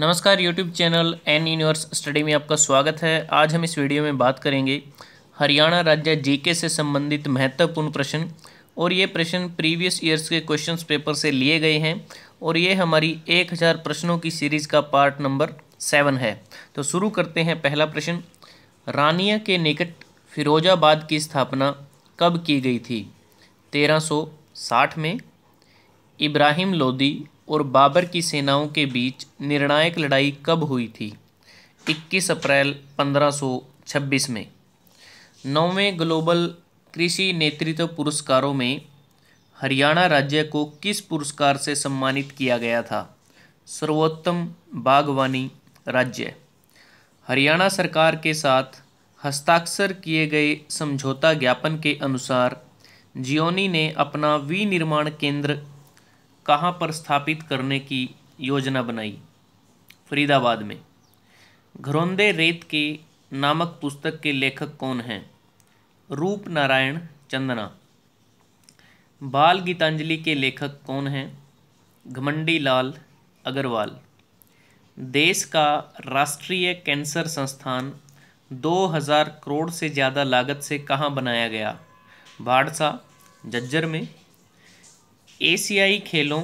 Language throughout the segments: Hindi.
नमस्कार YouTube channel N universe study में आपका स्वागत है आज हम इस वीडियो में बात करेंगे हरियाणा राज्य जीके से संबंधित महत्वपूर्ण प्रश्न और ये प्रश्न प्रीवियस ईयर्स के क्वेश्चन पेपर से लिए गए हैं और ये हमारी 1000 प्रश्नों की सीरीज़ का पार्ट नंबर सेवन है तो शुरू करते हैं पहला प्रश्न रानिया के निकट फिरोजाबाद की स्थापना कब की गई थी तेरह में इब्राहिम लोदी और बाबर की सेनाओं के बीच निर्णायक लड़ाई कब हुई थी 21 अप्रैल 1526 में नौवें ग्लोबल कृषि नेतृत्व पुरस्कारों में हरियाणा राज्य को किस पुरस्कार से सम्मानित किया गया था सर्वोत्तम बागवानी राज्य हरियाणा सरकार के साथ हस्ताक्षर किए गए समझौता ज्ञापन के अनुसार जियोनी ने अपना विनिर्माण केंद्र कहाँ पर स्थापित करने की योजना बनाई फरीदाबाद में घरोंदे रेत के नामक पुस्तक के लेखक कौन हैं रूप नारायण चंदना बाल गीतांजलि के लेखक कौन हैं घमंडी लाल अग्रवाल देश का राष्ट्रीय कैंसर संस्थान 2000 करोड़ से ज़्यादा लागत से कहाँ बनाया गया भाड़सा जज्जर में एशियाई खेलों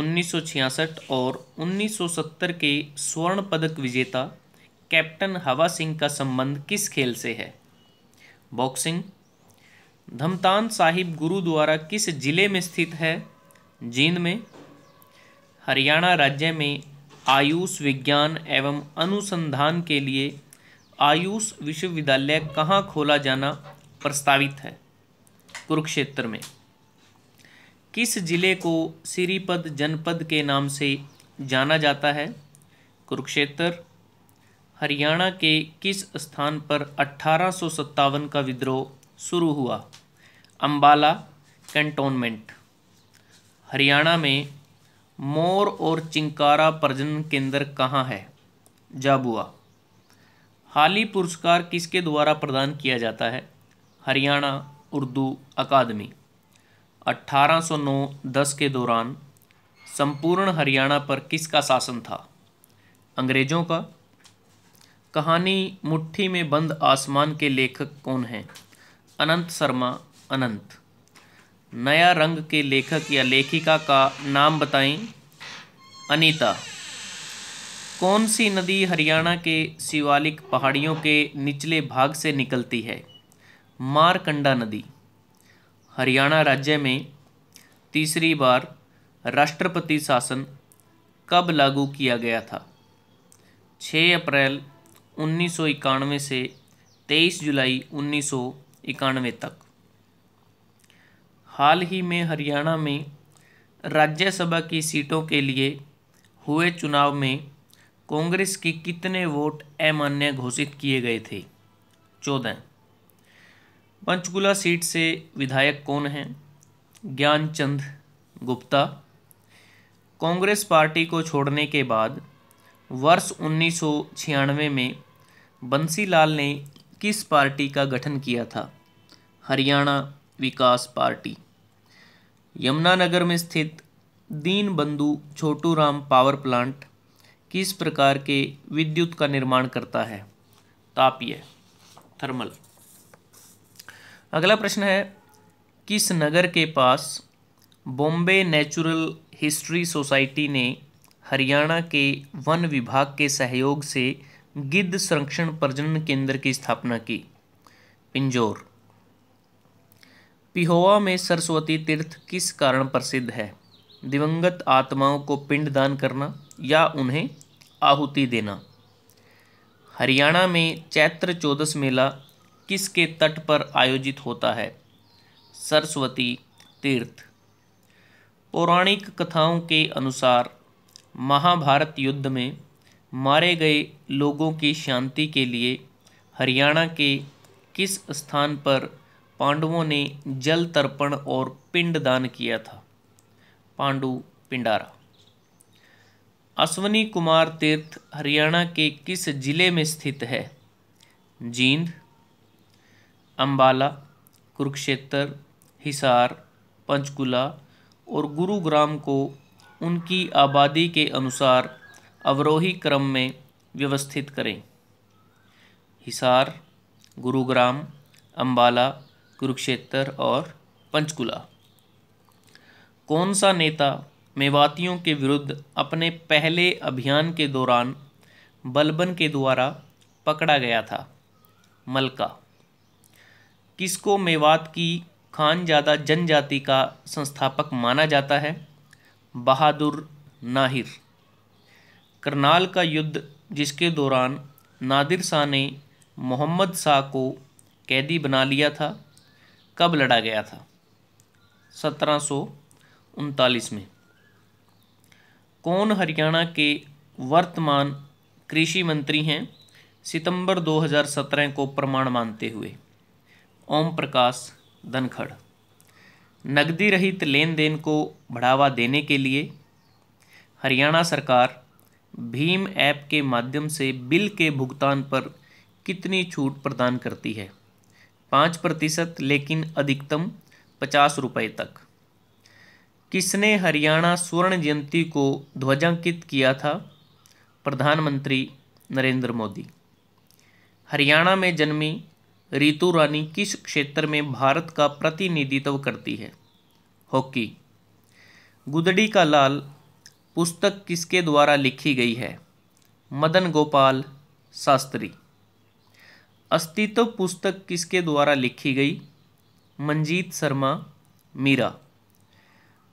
1966 और 1970 के स्वर्ण पदक विजेता कैप्टन हवा सिंह का संबंध किस खेल से है बॉक्सिंग धमतान साहिब गुरुद्वारा किस जिले में स्थित है जींद में हरियाणा राज्य में आयुष विज्ञान एवं अनुसंधान के लिए आयुष विश्वविद्यालय कहाँ खोला जाना प्रस्तावित है कुरुक्षेत्र में किस जिले को श्रीपद जनपद के नाम से जाना जाता है कुरुक्षेत्र हरियाणा के किस स्थान पर अट्ठारह का विद्रोह शुरू हुआ अंबाला कैंटोनमेंट हरियाणा में मोर और चिंकारा प्रजनन केंद्र कहाँ है जाबुआ हाल ही पुरस्कार किसके द्वारा प्रदान किया जाता है हरियाणा उर्दू अकादमी 1809-10 के दौरान संपूर्ण हरियाणा पर किसका शासन था अंग्रेज़ों का कहानी मुट्ठी में बंद आसमान के लेखक कौन हैं अनंत शर्मा अनंत नया रंग के लेखक या लेखिका का नाम बताएं अनीता कौन सी नदी हरियाणा के शिवालिक पहाड़ियों के निचले भाग से निकलती है मारकंडा नदी हरियाणा राज्य में तीसरी बार राष्ट्रपति शासन कब लागू किया गया था 6 अप्रैल उन्नीस से 23 जुलाई उन्नीस तक हाल ही में हरियाणा में राज्यसभा की सीटों के लिए हुए चुनाव में कांग्रेस के कितने वोट अमान्य घोषित किए गए थे चौदह पंचकुला सीट से विधायक कौन हैं ज्ञानचंद गुप्ता कांग्रेस पार्टी को छोड़ने के बाद वर्ष उन्नीस में बंसीलाल ने किस पार्टी का गठन किया था हरियाणा विकास पार्टी यमुनानगर में स्थित दीन बंधु छोटू राम पावर प्लांट किस प्रकार के विद्युत का निर्माण करता है तापीय थर्मल अगला प्रश्न है किस नगर के पास बॉम्बे नेचुरल हिस्ट्री सोसाइटी ने हरियाणा के वन विभाग के सहयोग से गिद्ध संरक्षण प्रजनन केंद्र की स्थापना की पिंजोर पिहोवा में सरस्वती तीर्थ किस कारण प्रसिद्ध है दिवंगत आत्माओं को पिंडदान करना या उन्हें आहुति देना हरियाणा में चैत्र चौदस मेला किसके तट पर आयोजित होता है सरस्वती तीर्थ पौराणिक कथाओं के अनुसार महाभारत युद्ध में मारे गए लोगों की शांति के लिए हरियाणा के किस स्थान पर पांडवों ने जल तर्पण और पिंड दान किया था पांडु पिंडारा अश्वनी कुमार तीर्थ हरियाणा के किस जिले में स्थित है जींद अम्बाला कुरुक्षेत्र हिसार पंचकुला और गुरुग्राम को उनकी आबादी के अनुसार अवरोही क्रम में व्यवस्थित करें हिसार गुरुग्राम अम्बाला कुरुक्षेत्र और पंचकुला कौन सा नेता मेवातियों के विरुद्ध अपने पहले अभियान के दौरान बलबन के द्वारा पकड़ा गया था मलका किसको मेवात की खानजादा जनजाति का संस्थापक माना जाता है बहादुर नाहिर करनाल का युद्ध जिसके दौरान नादिर शाह ने मोहम्मद शाह को कैदी बना लिया था कब लड़ा गया था सत्रह में कौन हरियाणा के वर्तमान कृषि मंत्री हैं सितंबर 2017 को प्रमाण मानते हुए ओम प्रकाश धनखड़ नकदी रहित लेन देन को बढ़ावा देने के लिए हरियाणा सरकार भीम ऐप के माध्यम से बिल के भुगतान पर कितनी छूट प्रदान करती है पाँच प्रतिशत लेकिन अधिकतम पचास रुपये तक किसने हरियाणा स्वर्ण जयंती को ध्वजांकित किया था प्रधानमंत्री नरेंद्र मोदी हरियाणा में जन्मी रितु रानी किस क्षेत्र में भारत का प्रतिनिधित्व करती है हॉकी गुदड़ी का लाल पुस्तक किसके द्वारा लिखी गई है मदन गोपाल शास्त्री अस्तित्व पुस्तक किसके द्वारा लिखी गई मंजीत शर्मा मीरा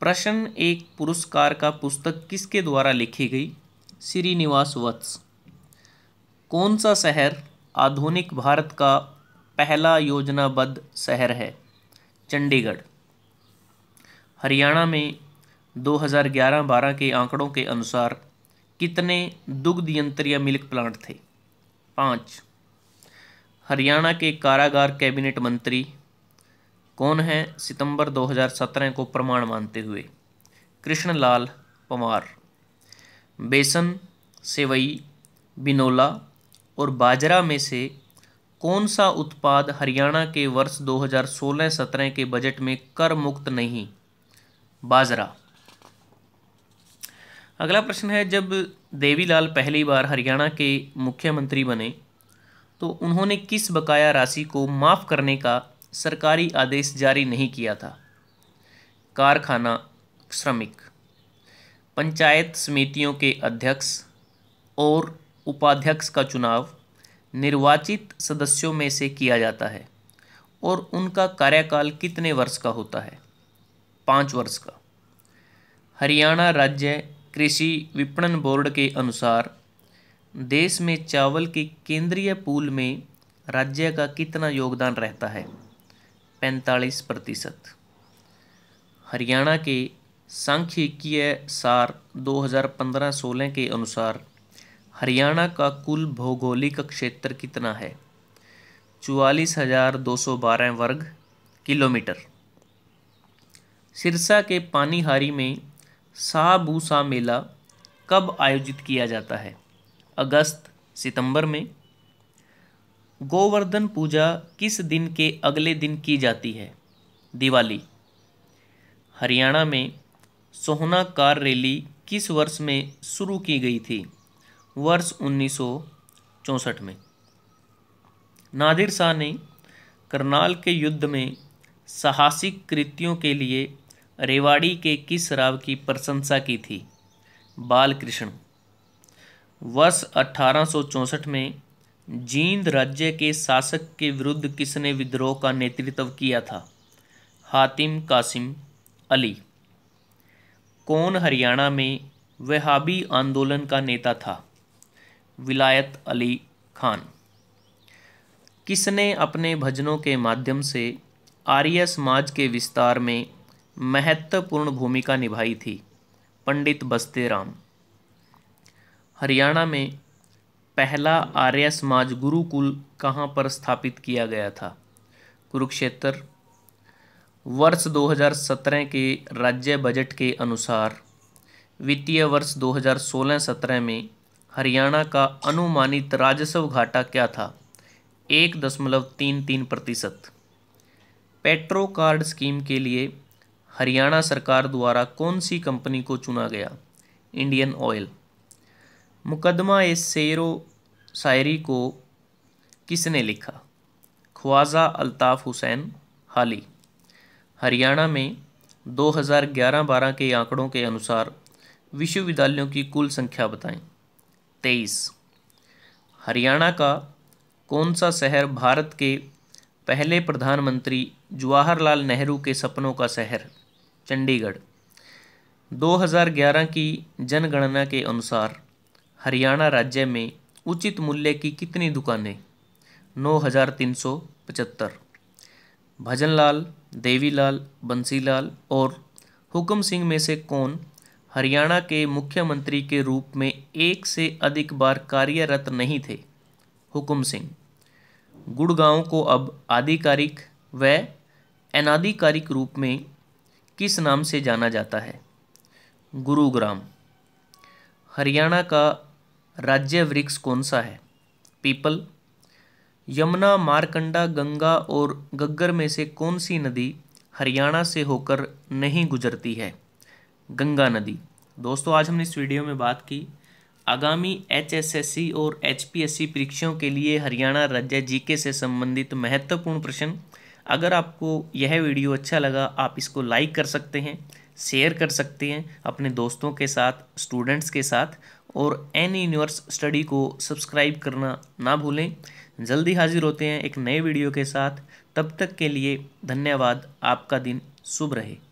प्रश्न एक पुरस्कार का पुस्तक किसके द्वारा लिखी गई श्रीनिवास वत्स कौन सा शहर आधुनिक भारत का पहला योजनाबद्ध शहर है चंडीगढ़ हरियाणा में 2011-12 के आंकड़ों के अनुसार कितने दुग्ध यंत्र या मिल्क प्लांट थे पाँच हरियाणा के कारागार कैबिनेट मंत्री कौन हैं सितंबर 2017 को प्रमाण मानते हुए कृष्णलाल पंवार बेसन सेवई बिनोला और बाजरा में से कौन सा उत्पाद हरियाणा के वर्ष 2016-17 के बजट में कर मुक्त नहीं बाजरा अगला प्रश्न है जब देवीलाल पहली बार हरियाणा के मुख्यमंत्री बने तो उन्होंने किस बकाया राशि को माफ़ करने का सरकारी आदेश जारी नहीं किया था कारखाना श्रमिक पंचायत समितियों के अध्यक्ष और उपाध्यक्ष का चुनाव निर्वाचित सदस्यों में से किया जाता है और उनका कार्यकाल कितने वर्ष का होता है पाँच वर्ष का हरियाणा राज्य कृषि विपणन बोर्ड के अनुसार देश में चावल के केंद्रीय पूल में राज्य का कितना योगदान रहता है पैंतालीस प्रतिशत हरियाणा के सांख्यिकीय सार 2015-16 के अनुसार हरियाणा का कुल भौगोलिक क्षेत्र कितना है चवालीस हज़ार दो सौ बारह वर्ग किलोमीटर सिरसा के पानीहारी में साबूसा मेला कब आयोजित किया जाता है अगस्त सितंबर में गोवर्धन पूजा किस दिन के अगले दिन की जाती है दिवाली हरियाणा में सोहना कार रैली किस वर्ष में शुरू की गई थी वर्ष उन्नीस में नादिर शाह ने करनाल के युद्ध में साहसिक कृतियों के लिए रेवाड़ी के किस राव की प्रशंसा की थी बालकृष्ण वर्ष अठारह में जींद राज्य के शासक के विरुद्ध किसने विद्रोह का नेतृत्व किया था हातिम कासिम अली कौन हरियाणा में वहाबी आंदोलन का नेता था विलायत अली खान किसने अपने भजनों के माध्यम से आर्य समाज के विस्तार में महत्वपूर्ण भूमिका निभाई थी पंडित बस्ते राम हरियाणा में पहला आर्य समाज गुरुकुल कहाँ पर स्थापित किया गया था कुरुक्षेत्र वर्ष 2017 के राज्य बजट के अनुसार वित्तीय वर्ष 2016-17 में हरियाणा का अनुमानित राजस्व घाटा क्या था एक दशमलव तीन तीन प्रतिशत पेट्रो कार्ड स्कीम के लिए हरियाणा सरकार द्वारा कौन सी कंपनी को चुना गया इंडियन ऑयल मुकदमा ए शेरो शायरी को किसने लिखा ख्वाजा अल्ताफ़ हुसैन हाली हरियाणा में 2011-12 के आंकड़ों के अनुसार विश्वविद्यालयों की कुल संख्या बताएं तेईस हरियाणा का कौन सा शहर भारत के पहले प्रधानमंत्री जवाहरलाल नेहरू के सपनों का शहर चंडीगढ़ 2011 की जनगणना के अनुसार हरियाणा राज्य में उचित मूल्य की कितनी दुकानें 9375 भजनलाल देवीलाल बंसीलाल और हुकम सिंह में से कौन हरियाणा के मुख्यमंत्री के रूप में एक से अधिक बार कार्यरत नहीं थे हुकुम सिंह गुड़गांव को अब आधिकारिक व अनाधिकारिक रूप में किस नाम से जाना जाता है गुरुग्राम हरियाणा का राज्य वृक्ष कौन सा है पीपल यमुना मारकंडा गंगा और गग्गर में से कौन सी नदी हरियाणा से होकर नहीं गुजरती है गंगा नदी दोस्तों आज हमने इस वीडियो में बात की आगामी एच और एच परीक्षाओं के लिए हरियाणा राज्य जीके से संबंधित महत्वपूर्ण प्रश्न अगर आपको यह वीडियो अच्छा लगा आप इसको लाइक कर सकते हैं शेयर कर सकते हैं अपने दोस्तों के साथ स्टूडेंट्स के साथ और एन यूनिवर्स स्टडी को सब्सक्राइब करना ना भूलें जल्दी हाजिर होते हैं एक नए वीडियो के साथ तब तक के लिए धन्यवाद आपका दिन शुभ रहे